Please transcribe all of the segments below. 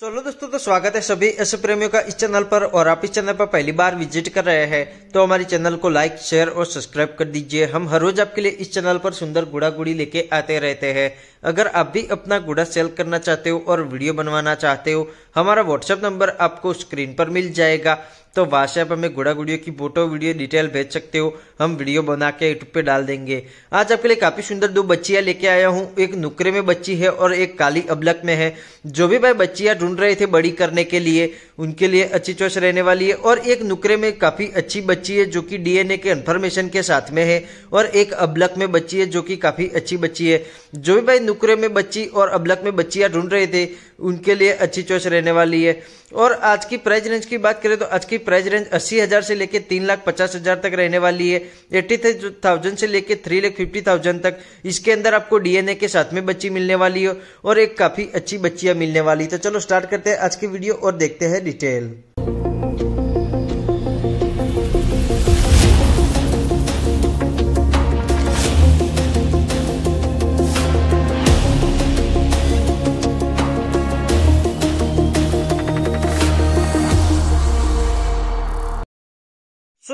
solo दोस्तों तो स्वागत है सभी ऐसे प्रेमियों का इस चैनल पर और आप इस चैनल पर पहली बार विजिट कर रहे हैं तो हमारे चैनल को लाइक शेयर और सब्सक्राइब कर दीजिए हम हर रोज आपके लिए इस चैनल पर सुंदर गुड़ा गुड़ी लेके आते रहते हैं अगर आप भी अपना गुड़ा सेल करना चाहते हो और वीडियो बनवाना चाहते हो हमारा व्हाट्सएप नंबर आपको स्क्रीन पर मिल जाएगा तो व्हाट्सएप हमें गुड़ा गुड़ियों की फोटो वीडियो डिटेल भेज सकते हो हम वीडियो बना के यूट्यूब पे डाल देंगे आज आपके लिए काफ़ी सुंदर दो बच्चिया लेके आया हूँ एक नुकरे में बच्ची है और एक काली अबलक में है जो भी भाई बच्चियाँ ढूंढ रहे थे बड़ी करने के लिए उनके लिए अच्छी चॉइस रहने वाली है और एक नुकरे में काफ़ी अच्छी बच्ची है जो की डीएनए के इन्फॉर्मेशन के साथ में है और एक अबलक में बच्ची है जो की काफ़ी अच्छी बच्ची है जो भी भाई नुकरे में बच्ची और अबलक में बच्चिया ढूंढ रहे थे उनके लिए अच्छी चॉइस रहने वाली है और आज की प्राइस रेंज की बात करें तो आज की प्राइस रेंज अस्सी हज़ार से लेकर तीन लाख पचास हज़ार तक रहने वाली है एट्टी थाउजेंड से लेकर थ्री लाख फिफ्टी थाउजेंड तक इसके अंदर आपको डीएनए के साथ में बच्ची मिलने वाली हो और एक काफ़ी अच्छी बच्चियां मिलने वाली तो चलो स्टार्ट करते हैं आज की वीडियो और देखते हैं डिटेल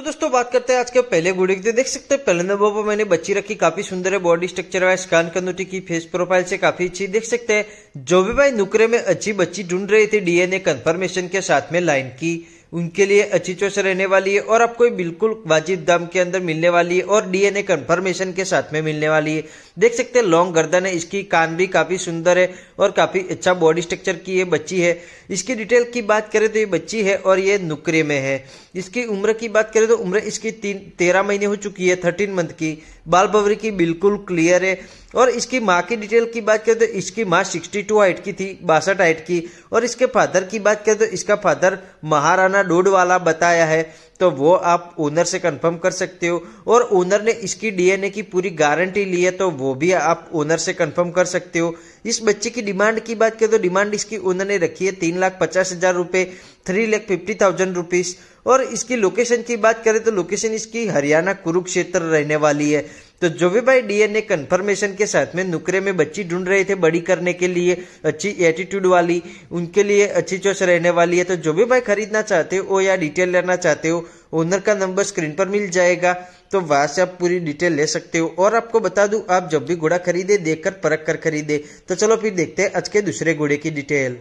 तो दोस्तों बात करते हैं आज के पहले गुड़े की देख सकते हैं पहले नंबर पर मैंने बच्ची रखी काफी सुंदर है बॉडी स्ट्रक्चर वाइज कान कनूटी की फेस प्रोफाइल से काफी अच्छी देख सकते हैं जो भी भाई नुकरे में अच्छी बच्ची ढूंढ रहे थे डीएनए कंफर्मेशन के साथ में लाइन की उनके लिए अच्छी चॉइस रहने वाली है और आपको बिल्कुल वाजिब दाम के अंदर मिलने वाली है और डीएनए कंफर्मेशन के साथ में मिलने वाली है देख सकते हैं लॉन्ग गर्दन है इसकी कान भी काफ़ी सुंदर है और काफ़ी अच्छा बॉडी स्ट्रक्चर की ये बच्ची है इसकी डिटेल की बात करें तो ये बच्ची है और ये नुकरे में है इसकी उम्र की बात करें तो उम्र इसकी तीन तेरह महीने हो चुकी है थर्टीन मंथ की बाल भवरी की बिल्कुल क्लियर है और इसकी माँ की डिटेल की बात करें तो इसकी माँ 62 हाइट की थी बासठ हाइट की और इसके फादर की बात करें तो इसका फादर महाराणा डोड वाला बताया है तो वो आप ओनर से कंफर्म कर सकते हो और ओनर ने इसकी डीएनए की पूरी गारंटी ली है तो वो भी आप ओनर से कंफर्म कर सकते हो इस बच्चे की डिमांड की बात करें तो डिमांड इसकी ओनर ने रखी है तीन लाख पचास हजार रुपए three lakh fifty thousand rupees और इसकी लोकेशन की बात करें तो लोकेशन इसकी हरियाणा कुरुक्षेत्र रहने वाली है तो जो भी भाई डीएनए कंफर्मेशन के साथ में नुकरे में बच्ची ढूंढ रहे थे बड़ी करने के लिए अच्छी एटीट्यूड वाली उनके लिए अच्छी चॉइस रहने वाली है तो जो भी भाई खरीदना चाहते हो या डिटेल लेना चाहते हो ओनर का नंबर स्क्रीन पर मिल जाएगा तो वहां से आप पूरी डिटेल ले सकते हो और आपको बता दू आप जब भी घोड़ा खरीदे देख कर परख कर खरीदे तो चलो फिर देखते हैं आज के दूसरे घोड़े की डिटेल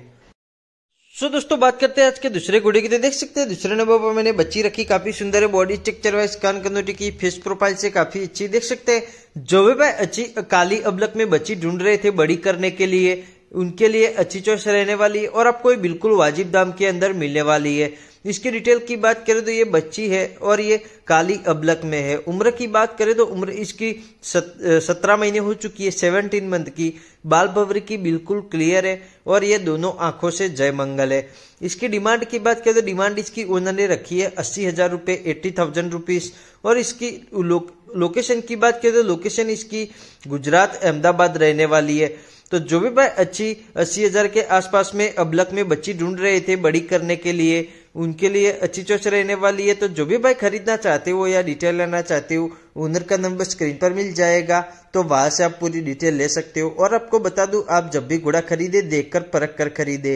सो so, दोस्तों बात करते हैं आज के दूसरे घोड़े की तो देख सकते हैं दूसरे नंबर पर मैंने बच्ची रखी काफी सुंदर है बॉडी स्ट्रक्चर वाइज कान कनोटी की फेस प्रोफाइल से काफी अच्छी देख सकते हैं जो भी भाई अच्छी काली अबलक में बच्ची ढूंढ रहे थे बड़ी करने के लिए उनके लिए अच्छी चॉइस रहने वाली है और आपको ये बिल्कुल वाजिब दाम के अंदर मिलने वाली है इसकी डिटेल की बात करें तो ये बच्ची है और ये काली अबलक में है उम्र की बात करें तो उम्र इसकी सत्रह महीने हो चुकी है सेवनटीन मंथ की बाल भवरी की बिल्कुल क्लियर है और ये दोनों आंखों से जय मंगल है इसकी डिमांड की बात करें तो डिमांड इसकी ओनर ने रखी है अस्सी हजार रूपए एट्टी थाउजेंड रुपीज़ और इसकी लोकेशन की बात करें तो लोकेशन इसकी गुजरात अहमदाबाद रहने वाली है तो जो भी भाई अच्छी अस्सी हजार के आसपास में अबलक में बच्ची ढूंढ रहे थे बड़ी करने के लिए उनके लिए अच्छी चॉइस रहने वाली है तो जो भी भाई खरीदना चाहते हो या डिटेल लेना चाहते हो ओनर का नंबर स्क्रीन पर मिल जाएगा तो वहां से आप पूरी डिटेल ले सकते हो और आपको बता दू आप जब भी घोड़ा खरीदे देख कर परख कर खरीदे